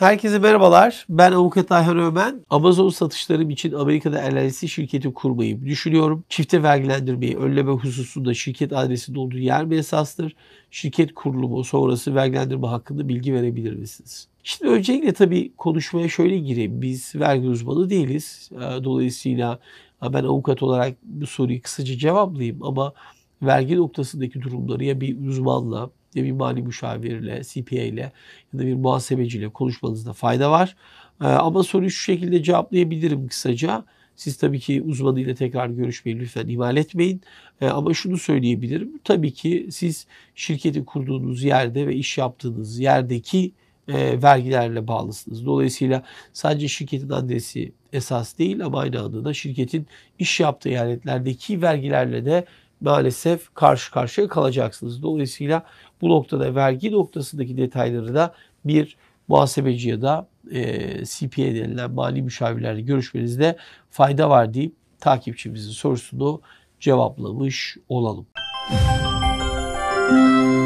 Herkese merhabalar. Ben Avukat Ayhan Ömen. Amazon satışlarım için Amerika'da LLC şirketi kurmayı düşünüyorum. Çifte vergilendirmeyi önleme hususunda şirket adresi olduğu yer mi esastır? Şirket kurulumu sonrası vergilendirme hakkında bilgi verebilir misiniz? Şimdi öncelikle tabii konuşmaya şöyle gireyim. Biz vergi uzmanı değiliz. Ee, dolayısıyla e, ben avukat olarak bu soruyu kısaca cevaplayayım ama vergi noktasındaki durumları ya bir uzmanla ya bir mali müşavirle, CPA ile ya da bir muhasebeciyle konuşmanızda fayda var. Ee, ama soruyu şu şekilde cevaplayabilirim kısaca. Siz tabii ki uzmanıyla tekrar görüşmeyi lütfen ihmal etmeyin. Ee, ama şunu söyleyebilirim. Tabii ki siz şirketi kurduğunuz yerde ve iş yaptığınız yerdeki e, vergilerle bağlısınız. Dolayısıyla sadece şirketin adresi esas değil ama aynı anda şirketin iş yaptığı yerlerdeki vergilerle de maalesef karşı karşıya kalacaksınız. Dolayısıyla bu noktada vergi noktasındaki detayları da bir muhasebeci ya da e, CPA denilen mali müşavirlerle görüşmenizde fayda var deyip takipçimizin sorusunu cevaplamış olalım. Müzik